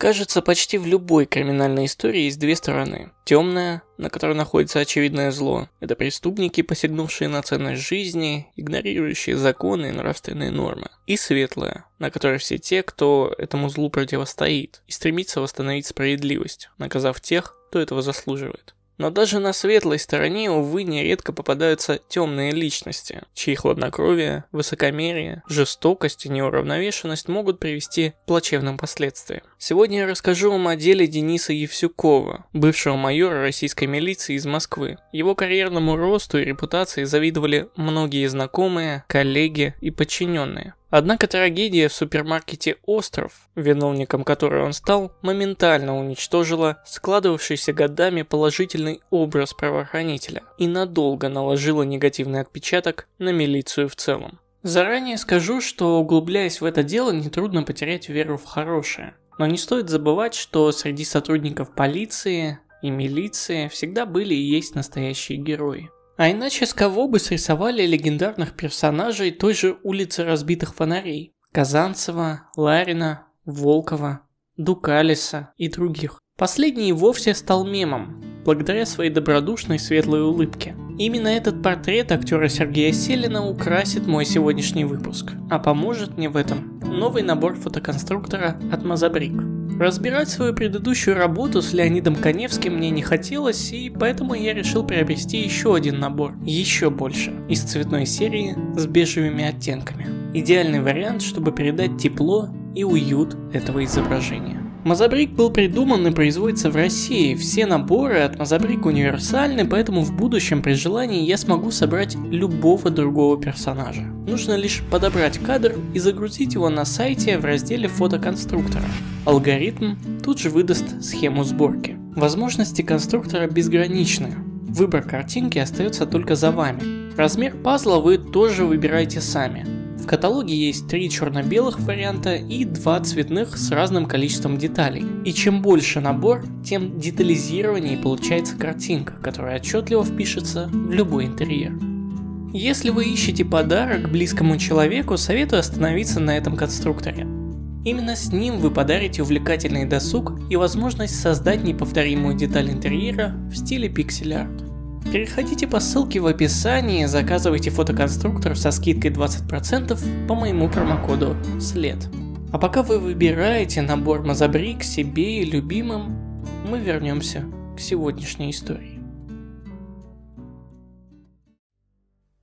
Кажется, почти в любой криминальной истории есть две стороны. Темная, на которой находится очевидное зло, это преступники, посягнувшие на ценность жизни, игнорирующие законы и нравственные нормы. И светлая, на которой все те, кто этому злу противостоит, и стремится восстановить справедливость, наказав тех, кто этого заслуживает. Но даже на светлой стороне, увы, нередко попадаются темные личности, чьи хладнокровие, высокомерие, жестокость и неуравновешенность могут привести к плачевным последствиям. Сегодня я расскажу вам о деле Дениса Евсюкова, бывшего майора российской милиции из Москвы. Его карьерному росту и репутации завидовали многие знакомые, коллеги и подчиненные. Однако трагедия в супермаркете «Остров», виновником которой он стал, моментально уничтожила складывавшийся годами положительный образ правоохранителя и надолго наложила негативный отпечаток на милицию в целом. Заранее скажу, что углубляясь в это дело, нетрудно потерять веру в хорошее. Но не стоит забывать, что среди сотрудников полиции и милиции всегда были и есть настоящие герои. А иначе с кого бы срисовали легендарных персонажей той же улицы разбитых фонарей? Казанцева, Ларина, Волкова, Дукалиса и других. Последний вовсе стал мемом, благодаря своей добродушной светлой улыбке. Именно этот портрет актера Сергея Селина украсит мой сегодняшний выпуск, а поможет мне в этом новый набор фотоконструктора от Мазабрик. Разбирать свою предыдущую работу с Леонидом Коневским мне не хотелось, и поэтому я решил приобрести еще один набор, еще больше, из цветной серии с бежевыми оттенками. Идеальный вариант, чтобы передать тепло и уют этого изображения. Мазабрик был придуман и производится в России. Все наборы от Мазабрик универсальны, поэтому в будущем при желании я смогу собрать любого другого персонажа. Нужно лишь подобрать кадр и загрузить его на сайте в разделе фотоконструктора. Алгоритм тут же выдаст схему сборки. Возможности конструктора безграничны. Выбор картинки остается только за вами. Размер пазла вы тоже выбираете сами каталоге есть три черно-белых варианта и два цветных с разным количеством деталей. И чем больше набор, тем детализированнее получается картинка, которая отчетливо впишется в любой интерьер. Если вы ищете подарок близкому человеку, советую остановиться на этом конструкторе. Именно с ним вы подарите увлекательный досуг и возможность создать неповторимую деталь интерьера в стиле пиксель-арт. Переходите по ссылке в описании заказывайте фотоконструктор со скидкой 20% по моему промокоду «След». А пока вы выбираете набор Мазабрик себе и любимым, мы вернемся к сегодняшней истории.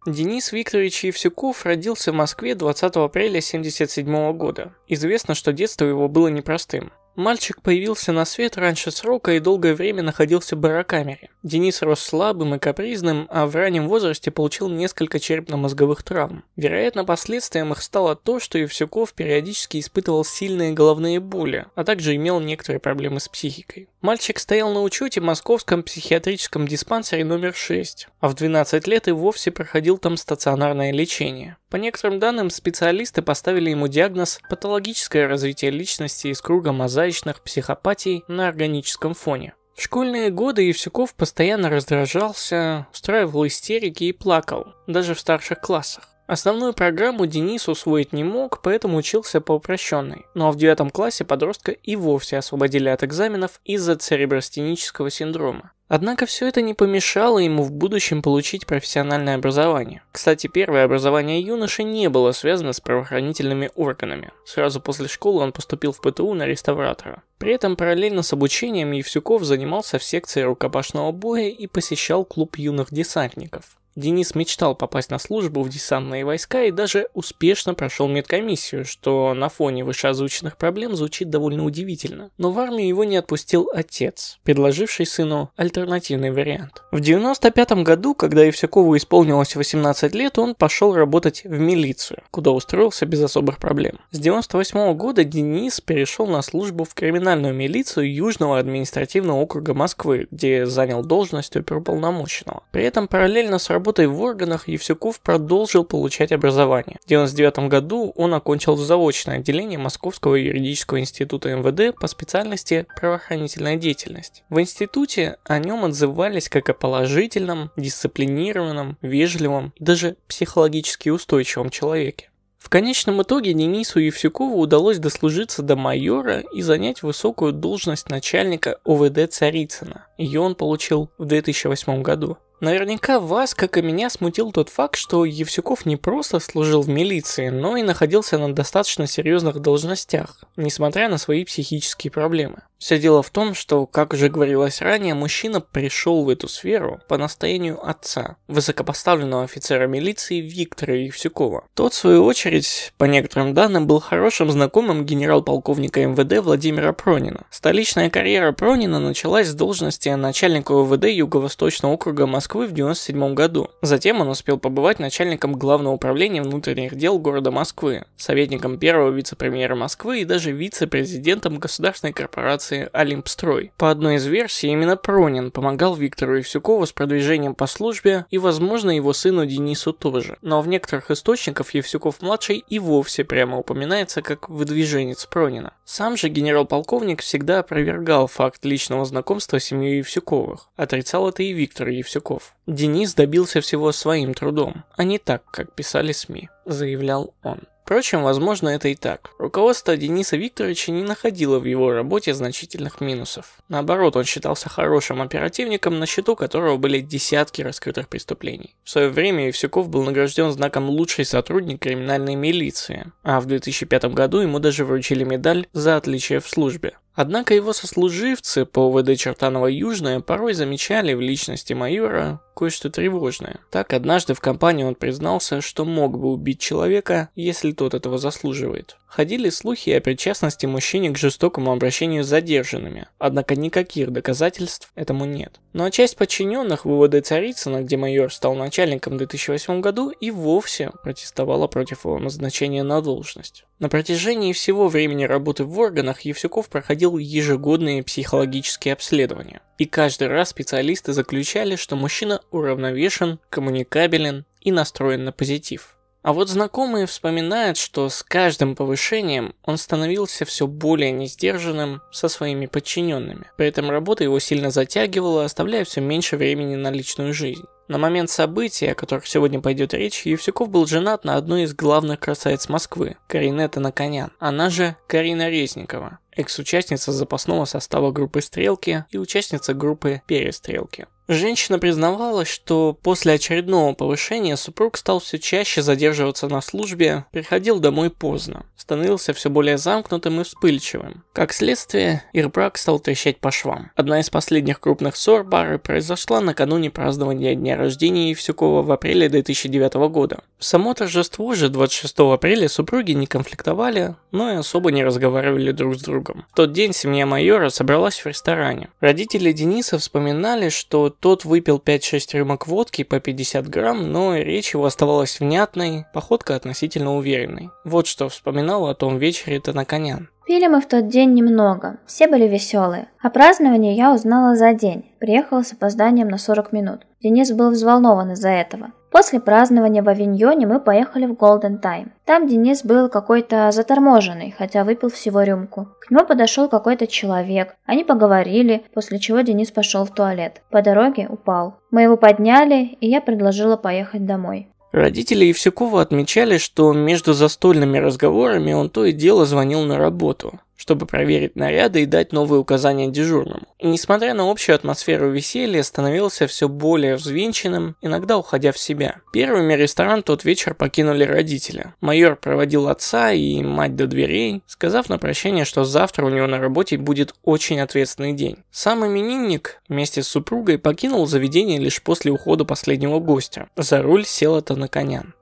Денис Викторович Евсюков родился в Москве 20 апреля 1977 года. Известно, что детство его было непростым. Мальчик появился на свет раньше срока и долгое время находился в барокамере. Денис рос слабым и капризным, а в раннем возрасте получил несколько черепно-мозговых травм. Вероятно, последствием их стало то, что Евсюков периодически испытывал сильные головные боли, а также имел некоторые проблемы с психикой. Мальчик стоял на учете в московском психиатрическом диспансере номер 6, а в 12 лет и вовсе проходил там стационарное лечение. По некоторым данным, специалисты поставили ему диагноз «патологическое развитие личности из круга мозаичных психопатий на органическом фоне». В школьные годы Евсюков постоянно раздражался, устраивал истерики и плакал, даже в старших классах. Основную программу Денис усвоить не мог, поэтому учился по упрощенной, но ну а в девятом классе подростка и вовсе освободили от экзаменов из-за церебростенического синдрома. Однако все это не помешало ему в будущем получить профессиональное образование. Кстати, первое образование юноши не было связано с правоохранительными органами. Сразу после школы он поступил в ПТУ на реставратора. При этом параллельно с обучением Евсюков занимался в секции рукопашного боя и посещал клуб юных десантников. Денис мечтал попасть на службу в десантные войска и даже успешно прошел медкомиссию, что на фоне вышеозвученных проблем звучит довольно удивительно. Но в армию его не отпустил отец, предложивший сыну альтернативный вариант. В 95 году, когда Евсякову исполнилось 18 лет, он пошел работать в милицию, куда устроился без особых проблем. С 98 года Денис перешел на службу в криминальную милицию Южного административного округа Москвы, где занял должность оперуполномоченного. При этом параллельно с работой работой в органах Евсюков продолжил получать образование. В 1999 году он окончил заочное отделение Московского юридического института МВД по специальности правоохранительная деятельность. В институте о нем отзывались как о положительном, дисциплинированном, вежливом и даже психологически устойчивом человеке. В конечном итоге Денису Евсюкову удалось дослужиться до майора и занять высокую должность начальника ОВД Царицына. Ее он получил в 2008 году. Наверняка вас, как и меня, смутил тот факт, что Евсюков не просто служил в милиции, но и находился на достаточно серьезных должностях, несмотря на свои психические проблемы. Все дело в том, что, как уже говорилось ранее, мужчина пришел в эту сферу по настоянию отца, высокопоставленного офицера милиции Виктора Евсюкова. Тот, в свою очередь, по некоторым данным, был хорошим знакомым генерал-полковника МВД Владимира Пронина. Столичная карьера Пронина началась с должности должности начальника ВВД Юго-Восточного округа Москвы в 1997 году. Затем он успел побывать начальником Главного управления внутренних дел города Москвы, советником первого вице-премьера Москвы и даже вице-президентом государственной корпорации «Олимпстрой». По одной из версий, именно Пронин помогал Виктору Евсюкову с продвижением по службе и, возможно, его сыну Денису тоже. Но в некоторых источниках Евсюков-младший и вовсе прямо упоминается как выдвиженец Пронина. Сам же генерал-полковник всегда опровергал факт личного знакомства семьи Евсюковых. Отрицал это и Виктор Евсюков. Денис добился всего своим трудом, а не так, как писали СМИ, заявлял он. Впрочем, возможно, это и так. Руководство Дениса Викторовича не находило в его работе значительных минусов. Наоборот, он считался хорошим оперативником, на счету которого были десятки раскрытых преступлений. В свое время Евсюков был награжден знаком «Лучший сотрудник криминальной милиции», а в 2005 году ему даже вручили медаль за отличие в службе. Однако его сослуживцы по УВД Чертанова Южное порой замечали в личности майора кое-что тревожное. Так, однажды в компании он признался, что мог бы убить человека, если тот этого заслуживает. Ходили слухи о причастности мужчины к жестокому обращению с задержанными, однако никаких доказательств этому нет. Но ну, а часть подчиненных выводы Царицына, где майор стал начальником в 2008 году, и вовсе протестовала против его назначения на должность. На протяжении всего времени работы в органах Евсюков проходил ежегодные психологические обследования. И каждый раз специалисты заключали, что мужчина уравновешен, коммуникабелен и настроен на позитив. А вот знакомые вспоминают, что с каждым повышением он становился все более несдержанным со своими подчиненными. При этом работа его сильно затягивала, оставляя все меньше времени на личную жизнь. На момент событий, о которых сегодня пойдет речь, Евсюков был женат на одной из главных красавиц Москвы, Каринета Наконян, она же Карина Резникова, экс-участница запасного состава группы «Стрелки» и участница группы «Перестрелки». Женщина признавалась, что после очередного повышения супруг стал все чаще задерживаться на службе, приходил домой поздно, становился все более замкнутым и вспыльчивым. Как следствие, их стал трещать по швам. Одна из последних крупных ссор пары произошла накануне празднования дня рождения Евсюкова в апреле 2009 года. В само торжество же 26 апреля супруги не конфликтовали, но и особо не разговаривали друг с другом. В тот день семья майора собралась в ресторане. Родители Дениса вспоминали, что тот выпил 5-6 рюмок водки по 50 грамм, но речь его оставалась внятной, походка относительно уверенной. Вот что вспоминал о том вечере Танаканян. Пили мы в тот день немного, все были веселые. О а праздновании я узнала за день, приехала с опозданием на 40 минут. Денис был взволнован из-за этого. После празднования в Авиньоне мы поехали в Голден Тайм. Там Денис был какой-то заторможенный, хотя выпил всего рюмку. К нему подошел какой-то человек. Они поговорили, после чего Денис пошел в туалет. По дороге упал. Мы его подняли, и я предложила поехать домой. Родители Евсюкова отмечали, что между застольными разговорами он то и дело звонил на работу чтобы проверить наряды и дать новые указания дежурному. И несмотря на общую атмосферу веселья, становился все более взвинченным, иногда уходя в себя. Первыми ресторан тот вечер покинули родители. Майор проводил отца и мать до дверей, сказав на прощание, что завтра у него на работе будет очень ответственный день. Сам именинник вместе с супругой покинул заведение лишь после ухода последнего гостя. За руль сел это на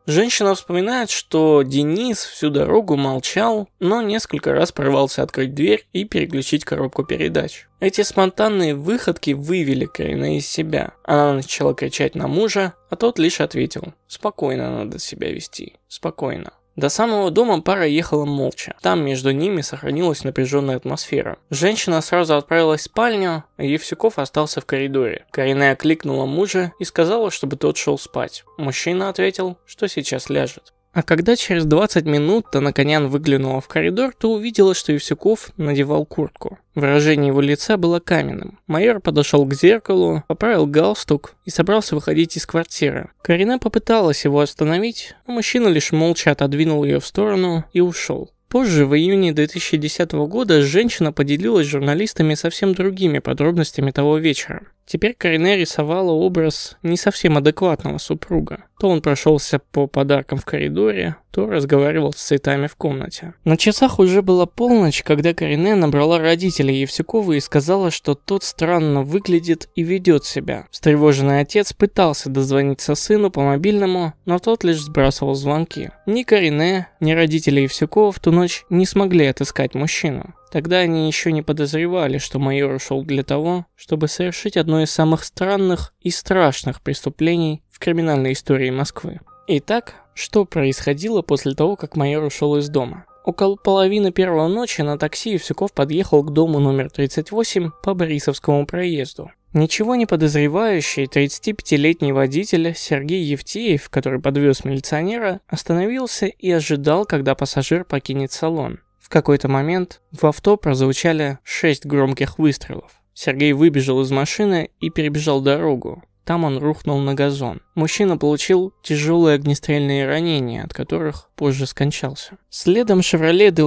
Женщина вспоминает, что Денис всю дорогу молчал, но несколько раз порывался открыть дверь и переключить коробку передач. Эти спонтанные выходки вывели Карина из себя. Она начала кричать на мужа, а тот лишь ответил «Спокойно надо себя вести, спокойно». До самого дома пара ехала молча. Там между ними сохранилась напряженная атмосфера. Женщина сразу отправилась в спальню, а Евсюков остался в коридоре. Коренная кликнула мужа и сказала, чтобы тот шел спать. Мужчина ответил, что сейчас ляжет. А когда через 20 минут Танаканян выглянула в коридор, то увидела, что Евсюков надевал куртку. Выражение его лица было каменным. Майор подошел к зеркалу, поправил галстук и собрался выходить из квартиры. Карина попыталась его остановить, но мужчина лишь молча отодвинул ее в сторону и ушел. Позже, в июне 2010 года, женщина поделилась с журналистами совсем другими подробностями того вечера. Теперь Карине рисовала образ не совсем адекватного супруга. То он прошелся по подаркам в коридоре, то разговаривал с цветами в комнате. На часах уже была полночь, когда Карине набрала родителей Евсюкова и сказала, что тот странно выглядит и ведет себя. Встревоженный отец пытался дозвониться сыну по мобильному, но тот лишь сбрасывал звонки. Ни Карине, ни родители Евсюкова в ту ночь не смогли отыскать мужчину. Тогда они еще не подозревали, что майор ушел для того, чтобы совершить одно из самых странных и страшных преступлений в криминальной истории Москвы. Итак, что происходило после того, как майор ушел из дома? Около половины первого ночи на такси Евсюков подъехал к дому номер 38 по Борисовскому проезду. Ничего не подозревающий 35-летний водитель Сергей Евтеев, который подвез милиционера, остановился и ожидал, когда пассажир покинет салон. В какой-то момент в авто прозвучали шесть громких выстрелов. Сергей выбежал из машины и перебежал дорогу, там он рухнул на газон. Мужчина получил тяжелые огнестрельные ранения, от которых позже скончался. Следом «Шевроле де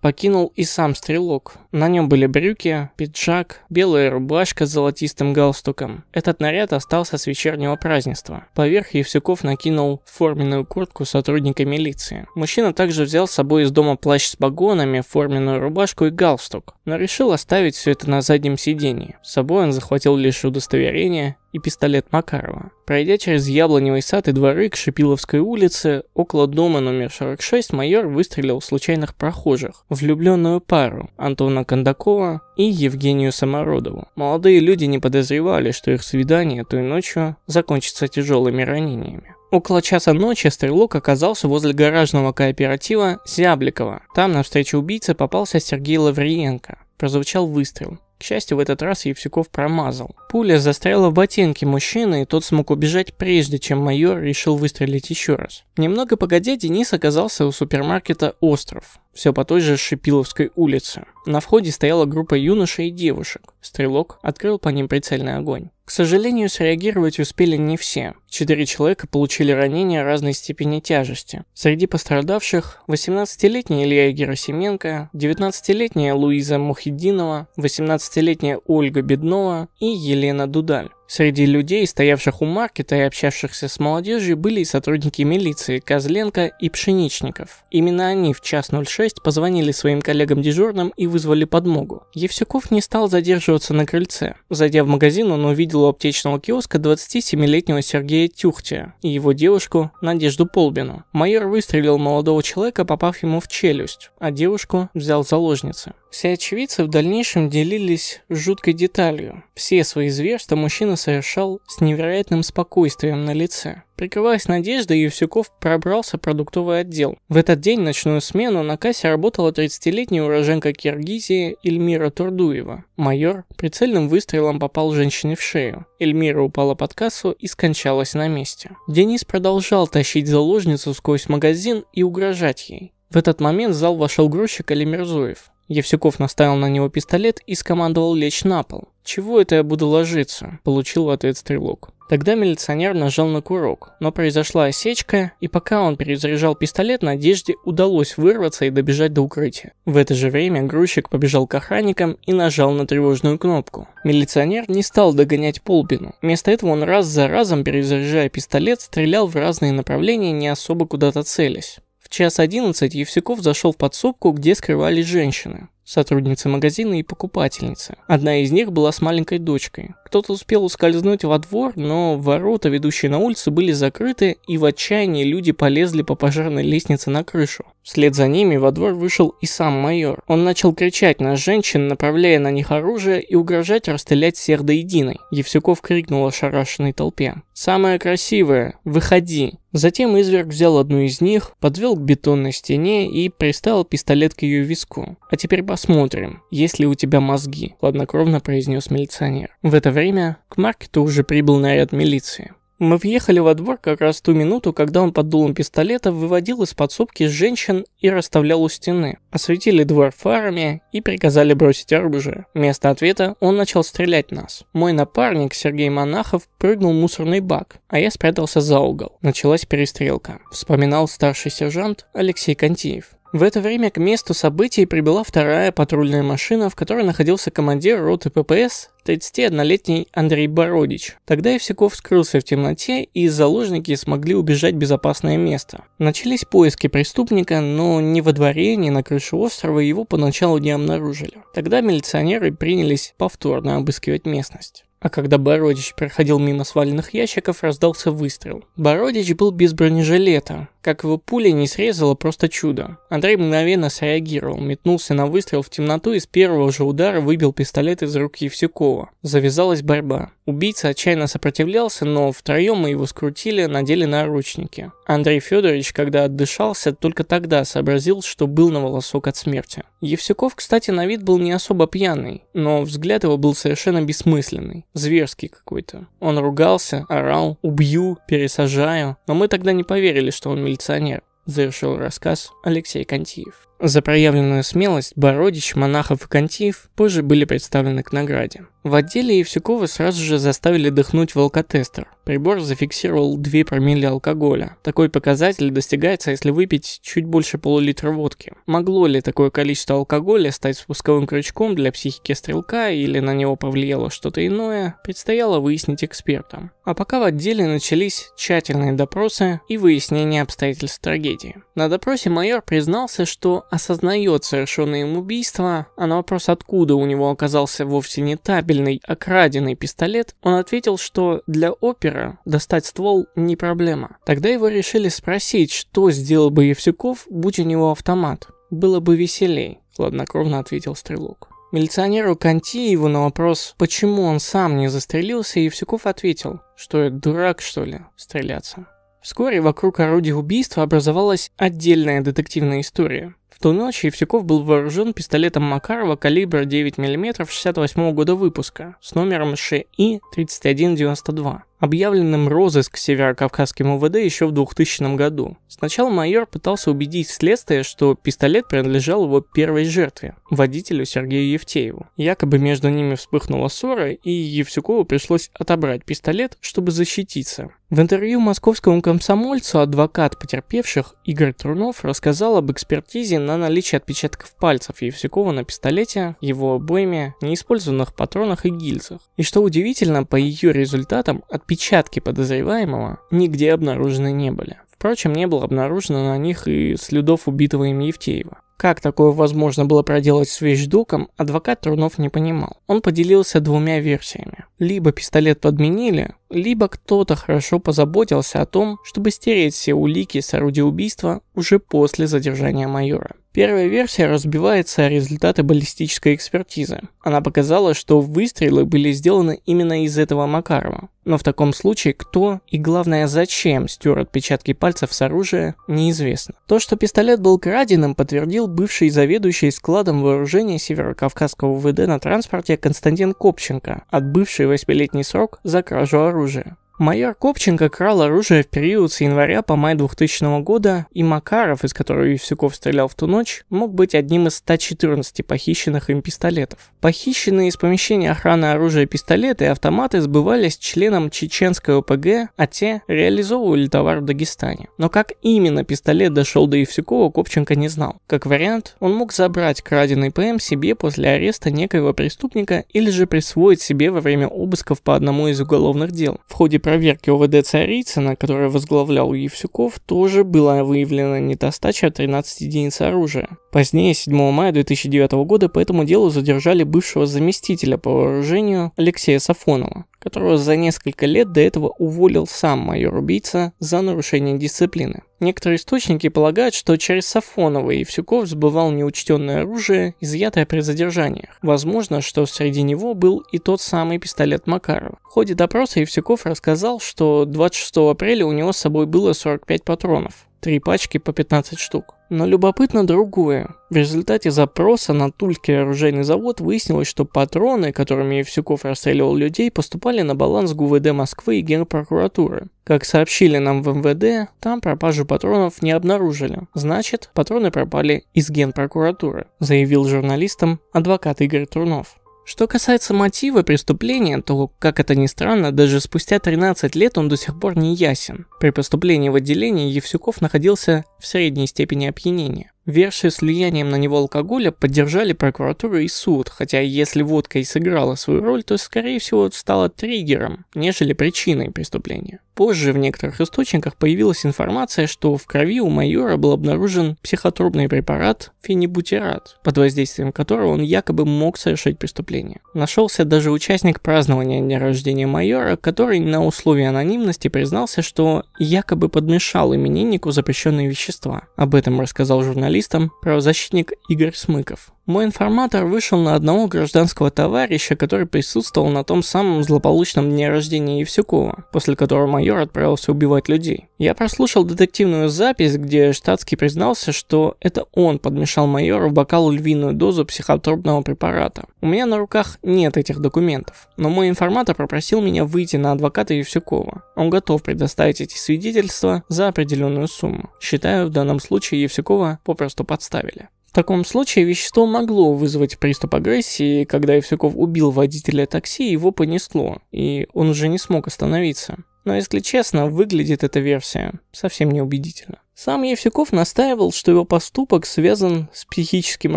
покинул и сам стрелок. На нем были брюки, пиджак, белая рубашка с золотистым галстуком. Этот наряд остался с вечернего празднества. Поверх Евсюков накинул форменную куртку сотрудника милиции. Мужчина также взял с собой из дома плащ с погонами, форменную рубашку и галстук, но решил оставить все это на заднем сидении. С собой он захватил лишь удостоверение и пистолет Макарова. Пройдя через яблоневый сад и дворы к Шипиловской улице, около дома номер 46 майор выстрелил в случайных прохожих, влюбленную пару Антона Кондакова и Евгению Самородову. Молодые люди не подозревали, что их свидание той ночью закончится тяжелыми ранениями. Около часа ночи стрелок оказался возле гаражного кооператива Зябликова. Там навстречу убийце попался Сергей Лавриенко. Прозвучал выстрел. К счастью, в этот раз Евсюков промазал. Пуля застряла в ботинке мужчины, и тот смог убежать прежде, чем майор решил выстрелить еще раз. Немного погодя, Денис оказался у супермаркета «Остров», все по той же Шипиловской улице. На входе стояла группа юношей и девушек. Стрелок открыл по ним прицельный огонь. К сожалению, среагировать успели не все. Четыре человека получили ранения разной степени тяжести. Среди пострадавших 18-летняя Илья Герасименко, 19-летняя Луиза Мухидинова, 18-летняя Ольга Беднова и Елена Елена Дудаль. Среди людей, стоявших у маркета и общавшихся с молодежью, были и сотрудники милиции Козленко и Пшеничников. Именно они в час 06 позвонили своим коллегам-дежурным и вызвали подмогу. Евсюков не стал задерживаться на крыльце. Зайдя в магазин, он увидел у аптечного киоска 27-летнего Сергея Тюхтия и его девушку Надежду Полбину. Майор выстрелил молодого человека, попав ему в челюсть, а девушку взял в заложницы. Все очевидцы в дальнейшем делились жуткой деталью. Все свои зверства мужчина совершал с невероятным спокойствием на лице. Прикрываясь надеждой, Евсюков пробрался в продуктовый отдел. В этот день ночную смену на кассе работала 30-летняя уроженка Киргизии Эльмира Турдуева. Майор прицельным выстрелом попал женщине в шею. Эльмира упала под кассу и скончалась на месте. Денис продолжал тащить заложницу сквозь магазин и угрожать ей. В этот момент в зал вошел грузчик Алимирзуев. Евсюков наставил на него пистолет и скомандовал лечь на пол. «Чего это я буду ложиться?» – получил ответ стрелок. Тогда милиционер нажал на курок, но произошла осечка, и пока он перезаряжал пистолет, Надежде удалось вырваться и добежать до укрытия. В это же время грузчик побежал к охранникам и нажал на тревожную кнопку. Милиционер не стал догонять Полбину. Вместо этого он раз за разом, перезаряжая пистолет, стрелял в разные направления, не особо куда-то целясь час одиннадцать Евсюков зашел в подсобку, где скрывались женщины сотрудницы магазина и покупательницы. Одна из них была с маленькой дочкой. Кто-то успел ускользнуть во двор, но ворота, ведущие на улицу, были закрыты, и в отчаянии люди полезли по пожарной лестнице на крышу. Вслед за ними во двор вышел и сам майор. Он начал кричать на женщин, направляя на них оружие и угрожать расстрелять всех до единой. Евсюков крикнул ошарашенной толпе. «Самое красивое! Выходи!» Затем изверг взял одну из них, подвел к бетонной стене и приставил пистолет к ее виску. «А теперь посмотрим, посмотрим, есть ли у тебя мозги», — хладнокровно произнес милиционер. В это время к маркету уже прибыл наряд милиции. Мы въехали во двор как раз ту минуту, когда он под дулом пистолета выводил из подсобки женщин и расставлял у стены. Осветили двор фарами и приказали бросить оружие. Вместо ответа он начал стрелять нас. Мой напарник Сергей Монахов прыгнул в мусорный бак, а я спрятался за угол. Началась перестрелка. Вспоминал старший сержант Алексей Кантиев. В это время к месту событий прибыла вторая патрульная машина, в которой находился командир роты ППС 31-летний Андрей Бородич. Тогда Евсяков скрылся в темноте, и заложники смогли убежать в безопасное место. Начались поиски преступника, но ни во дворе, ни на крыше острова его поначалу не обнаружили. Тогда милиционеры принялись повторно обыскивать местность. А когда Бородич проходил мимо сваленных ящиков, раздался выстрел. Бородич был без бронежилета. Как его пуля не срезала, просто чудо. Андрей мгновенно среагировал, метнулся на выстрел в темноту и с первого же удара выбил пистолет из руки Евсюкова. Завязалась борьба. Убийца отчаянно сопротивлялся, но втроем мы его скрутили, надели наручники. Андрей Федорович, когда отдышался, только тогда сообразил, что был на волосок от смерти. Евсюков, кстати, на вид был не особо пьяный, но взгляд его был совершенно бессмысленный зверский какой-то. Он ругался, орал, убью, пересажаю. Но мы тогда не поверили, что он милиционер, завершил рассказ Алексей Кантиев. За проявленную смелость Бородич, Монахов и Кантиев позже были представлены к награде. В отделе Евсюкова сразу же заставили дыхнуть в алкотестер. Прибор зафиксировал 2 промилле алкоголя. Такой показатель достигается, если выпить чуть больше полулитра водки. Могло ли такое количество алкоголя стать спусковым крючком для психики стрелка или на него повлияло что-то иное, предстояло выяснить экспертам. А пока в отделе начались тщательные допросы и выяснение обстоятельств трагедии. На допросе майор признался, что осознает совершенное им убийство, а на вопрос, откуда у него оказался вовсе не табельный, а краденый пистолет, он ответил, что для опера достать ствол не проблема. Тогда его решили спросить, что сделал бы Евсюков, будь у него автомат. «Было бы веселей», – хладнокровно ответил Стрелок. Милиционеру Кантиеву на вопрос, почему он сам не застрелился, Евсюков ответил, что это дурак, что ли, стреляться. Вскоре вокруг орудия убийства образовалась отдельная детективная история ту ночь Евсюков был вооружен пистолетом Макарова калибра 9 мм 68 года выпуска с номером ШИ-3192 объявленным розыск северокавказским УВД еще в 2000 году. Сначала майор пытался убедить следствие, что пистолет принадлежал его первой жертве, водителю Сергею Евтееву. Якобы между ними вспыхнула ссора, и Евсюкову пришлось отобрать пистолет, чтобы защититься. В интервью московскому комсомольцу адвокат потерпевших Игорь Трунов рассказал об экспертизе на наличие отпечатков пальцев Евсюкова на пистолете, его обойме, неиспользованных патронах и гильзах. И что удивительно, по ее результатам от отпечатки подозреваемого нигде обнаружены не были. Впрочем, не было обнаружено на них и следов убитого им Евтеева. Как такое возможно было проделать с вещдоком, адвокат Трунов не понимал. Он поделился двумя версиями. Либо пистолет подменили, либо кто-то хорошо позаботился о том, чтобы стереть все улики с орудия убийства уже после задержания майора. Первая версия разбивается о результаты баллистической экспертизы. Она показала, что выстрелы были сделаны именно из этого Макарова. Но в таком случае кто и главное зачем стер отпечатки пальцев с оружия, неизвестно. То, что пистолет был краденым, подтвердил бывший заведующий складом вооружения Северокавказского ВД на транспорте Константин Копченко от бывшей 28 срок за кражу оружия. Майор Копченко крал оружие в период с января по май 2000 года, и Макаров, из которого Евсюков стрелял в ту ночь, мог быть одним из 114 похищенных им пистолетов. Похищенные из помещения охраны оружия пистолеты и автоматы сбывались членам чеченской ОПГ, а те реализовывали товар в Дагестане. Но как именно пистолет дошел до Евсюкова, Копченко не знал. Как вариант, он мог забрать краденый ПМ себе после ареста некоего преступника или же присвоить себе во время обысков по одному из уголовных дел. В ходе проверке ОВД Царицына, которую возглавлял Евсюков, тоже была выявлена недостача 13 единиц оружия. Позднее, 7 мая 2009 года, по этому делу задержали бывшего заместителя по вооружению Алексея Сафонова, которого за несколько лет до этого уволил сам майор-убийца за нарушение дисциплины. Некоторые источники полагают, что через Сафонова и Евсюков сбывал неучтенное оружие, изъятое при задержаниях. Возможно, что среди него был и тот самый пистолет Макарова. В ходе допроса Евсюков рассказал, что 26 апреля у него с собой было 45 патронов, три пачки по 15 штук. Но любопытно другое. В результате запроса на Тульский оружейный завод выяснилось, что патроны, которыми Евсюков расстреливал людей, поступали на баланс ГУВД Москвы и Генпрокуратуры. Как сообщили нам в МВД, там пропажу патронов не обнаружили. Значит, патроны пропали из Генпрокуратуры, заявил журналистам адвокат Игорь Трунов. Что касается мотива преступления, то, как это ни странно, даже спустя 13 лет он до сих пор не ясен. При поступлении в отделение Евсюков находился в средней степени опьянения. Версию с влиянием на него алкоголя поддержали прокуратура и суд, хотя если водка и сыграла свою роль, то скорее всего стала триггером, нежели причиной преступления. Позже в некоторых источниках появилась информация, что в крови у майора был обнаружен психотропный препарат фенибутират, под воздействием которого он якобы мог совершить преступление. Нашелся даже участник празднования дня рождения майора, который на условии анонимности признался, что якобы подмешал имениннику запрещенные вещества. Об этом рассказал журналист журналистом правозащитник Игорь Смыков. Мой информатор вышел на одного гражданского товарища, который присутствовал на том самом злополучном дне рождения Евсюкова, после которого майор отправился убивать людей. Я прослушал детективную запись, где штатский признался, что это он подмешал майору в бокал львиную дозу психотропного препарата. У меня на руках нет этих документов, но мой информатор попросил меня выйти на адвоката Евсюкова. Он готов предоставить эти свидетельства за определенную сумму. Считаю, в данном случае Евсюкова попросту подставили. В таком случае вещество могло вызвать приступ агрессии, когда Евсюков убил водителя такси, его понесло, и он уже не смог остановиться. Но если честно, выглядит эта версия совсем неубедительно. Сам Евсюков настаивал, что его поступок связан с психическим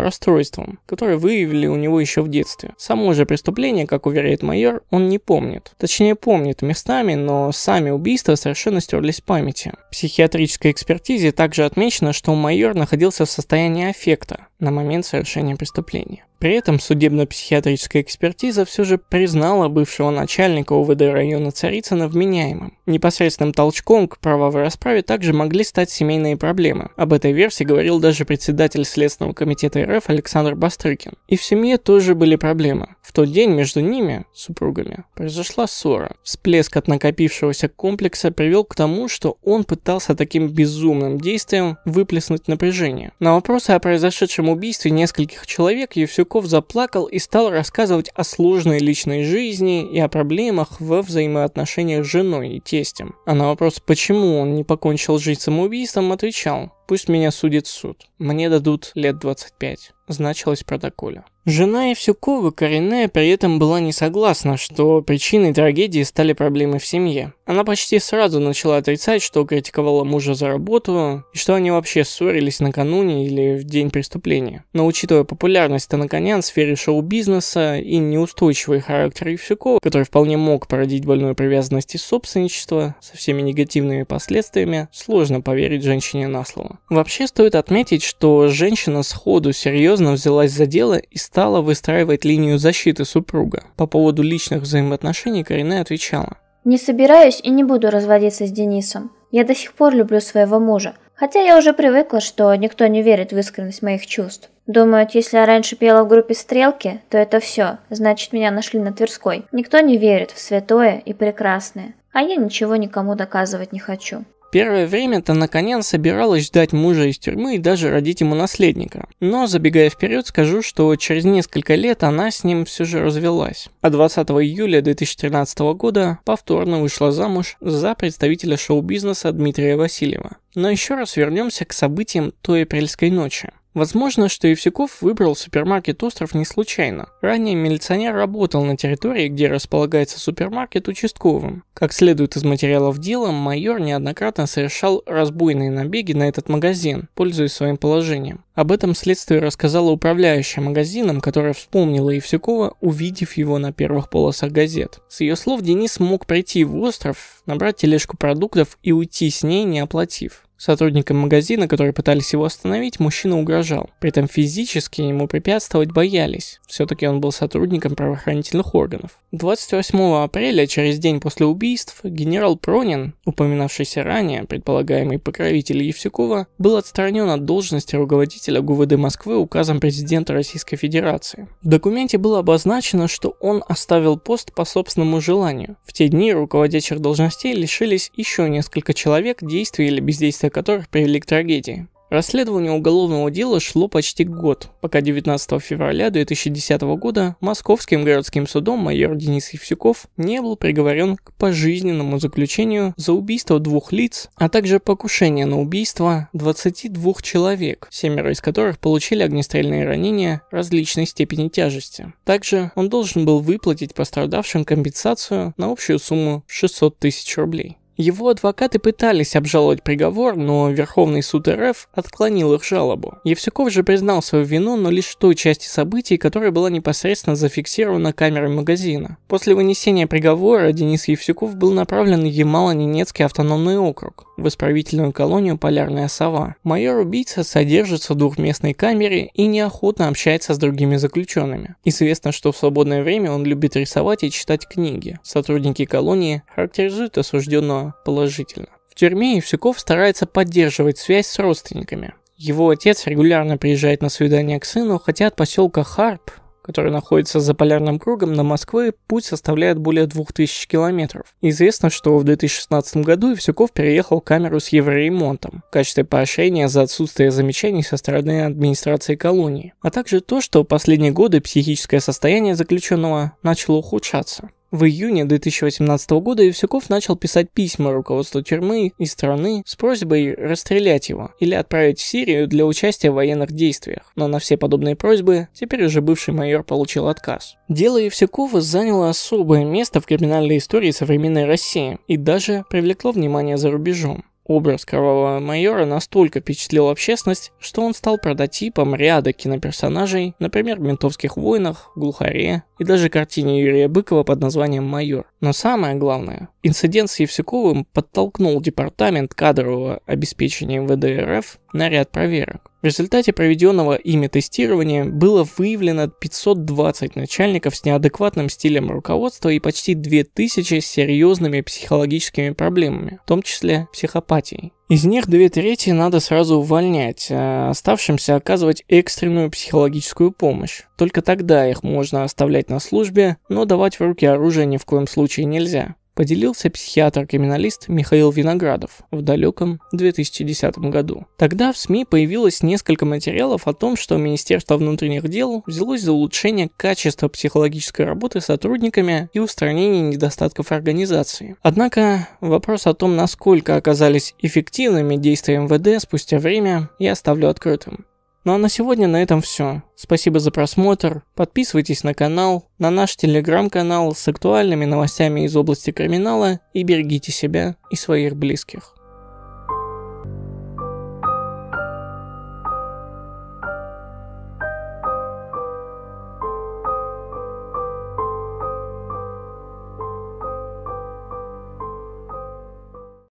расстройством, которое выявили у него еще в детстве. Само же преступление, как уверяет майор, он не помнит. Точнее помнит местами, но сами убийства совершенно стерлись памяти. В психиатрической экспертизе также отмечено, что майор находился в состоянии аффекта на момент совершения преступления. При этом судебно-психиатрическая экспертиза все же признала бывшего начальника УВД района Царицына вменяемым. Непосредственным толчком к правовой расправе также могли стать семейные проблемы. Об этой версии говорил даже председатель Следственного комитета РФ Александр Бастрыкин. И в семье тоже были проблемы. В тот день между ними, супругами, произошла ссора. Всплеск от накопившегося комплекса привел к тому, что он пытался таким безумным действием выплеснуть напряжение. На вопросы о произошедшем убийстве нескольких человек и Евсюк Щербаков заплакал и стал рассказывать о сложной личной жизни и о проблемах во взаимоотношениях с женой и тестем. А на вопрос, почему он не покончил жизнь самоубийством, отвечал, пусть меня судит суд, мне дадут лет 25, значилось в протоколе. Жена Евсюкова Коренная при этом была не согласна, что причиной трагедии стали проблемы в семье. Она почти сразу начала отрицать, что критиковала мужа за работу, и что они вообще ссорились накануне или в день преступления. Но учитывая популярность Танаканян в сфере шоу-бизнеса и неустойчивый характер Евсюкова, который вполне мог породить больную привязанность и собственничество со всеми негативными последствиями, сложно поверить женщине на слово. Вообще стоит отметить, что женщина сходу серьезно взялась за дело и стала выстраивать линию защиты супруга. По поводу личных взаимоотношений Карине отвечала. «Не собираюсь и не буду разводиться с Денисом. Я до сих пор люблю своего мужа, хотя я уже привыкла, что никто не верит в искренность моих чувств. Думают, если я раньше пела в группе «Стрелки», то это все, значит меня нашли на Тверской. Никто не верит в святое и прекрасное, а я ничего никому доказывать не хочу. Первое время то Танаканян собиралась ждать мужа из тюрьмы и даже родить ему наследника. Но, забегая вперед, скажу, что через несколько лет она с ним все же развелась. А 20 июля 2013 года повторно вышла замуж за представителя шоу-бизнеса Дмитрия Васильева. Но еще раз вернемся к событиям той апрельской ночи. Возможно, что Евсюков выбрал супермаркет «Остров» не случайно. Ранее милиционер работал на территории, где располагается супермаркет участковым. Как следует из материалов дела, майор неоднократно совершал разбойные набеги на этот магазин, пользуясь своим положением. Об этом следствие рассказала управляющая магазином, которая вспомнила Евсюкова, увидев его на первых полосах газет. С ее слов Денис мог прийти в остров, набрать тележку продуктов и уйти с ней, не оплатив. Сотрудникам магазина, которые пытались его остановить, мужчина угрожал. При этом физически ему препятствовать боялись. Все-таки он был сотрудником правоохранительных органов. 28 апреля, через день после убийств, генерал Пронин, упоминавшийся ранее, предполагаемый покровитель Евсюкова, был отстранен от должности руководителя ГУВД Москвы указом президента Российской Федерации. В документе было обозначено, что он оставил пост по собственному желанию. В те дни руководящих должностей лишились еще несколько человек действий или бездействия последствия которых привели к трагедии. Расследование уголовного дела шло почти год, пока 19 февраля 2010 года Московским городским судом майор Денис Евсюков не был приговорен к пожизненному заключению за убийство двух лиц, а также покушение на убийство 22 человек, семеро из которых получили огнестрельные ранения различной степени тяжести. Также он должен был выплатить пострадавшим компенсацию на общую сумму 600 тысяч рублей. Его адвокаты пытались обжаловать приговор, но Верховный суд РФ отклонил их жалобу. Евсюков же признал свою вину, но лишь в той части событий, которая была непосредственно зафиксирована камерой магазина. После вынесения приговора Денис Евсюков был направлен в Ямало-Ненецкий автономный округ в исправительную колонию «Полярная сова». Майор-убийца содержится в двухместной камере и неохотно общается с другими заключенными. Известно, что в свободное время он любит рисовать и читать книги. Сотрудники колонии характеризуют осужденного положительно. В тюрьме Евсюков старается поддерживать связь с родственниками. Его отец регулярно приезжает на свидание к сыну, хотя от поселка Харп который находится за полярным кругом, на Москвы путь составляет более 2000 километров. Известно, что в 2016 году Евсюков переехал камеру с евроремонтом в качестве поощрения за отсутствие замечаний со стороны администрации колонии, а также то, что последние годы психическое состояние заключенного начало ухудшаться. В июне 2018 года Евсюков начал писать письма руководству тюрьмы и страны с просьбой расстрелять его или отправить в Сирию для участия в военных действиях, но на все подобные просьбы теперь уже бывший майор получил отказ. Дело Евсюкова заняло особое место в криминальной истории современной России и даже привлекло внимание за рубежом. Образ кровавого майора настолько впечатлил общественность, что он стал прототипом ряда киноперсонажей, например, в «Ментовских войнах», «Глухаре», и даже картине Юрия Быкова под названием «Майор». Но самое главное, инцидент с Евсюковым подтолкнул Департамент кадрового обеспечения МВД РФ на ряд проверок. В результате проведенного ими тестирования было выявлено 520 начальников с неадекватным стилем руководства и почти 2000 с серьезными психологическими проблемами, в том числе психопатией. Из них две трети надо сразу увольнять, а оставшимся оказывать экстренную психологическую помощь. Только тогда их можно оставлять на службе, но давать в руки оружие ни в коем случае нельзя поделился психиатр-криминалист Михаил Виноградов в далеком 2010 году. Тогда в СМИ появилось несколько материалов о том, что Министерство внутренних дел взялось за улучшение качества психологической работы с сотрудниками и устранение недостатков организации. Однако вопрос о том, насколько оказались эффективными действия МВД спустя время, я оставлю открытым. Ну а на сегодня на этом все. Спасибо за просмотр, подписывайтесь на канал, на наш телеграм-канал с актуальными новостями из области криминала и берегите себя и своих близких.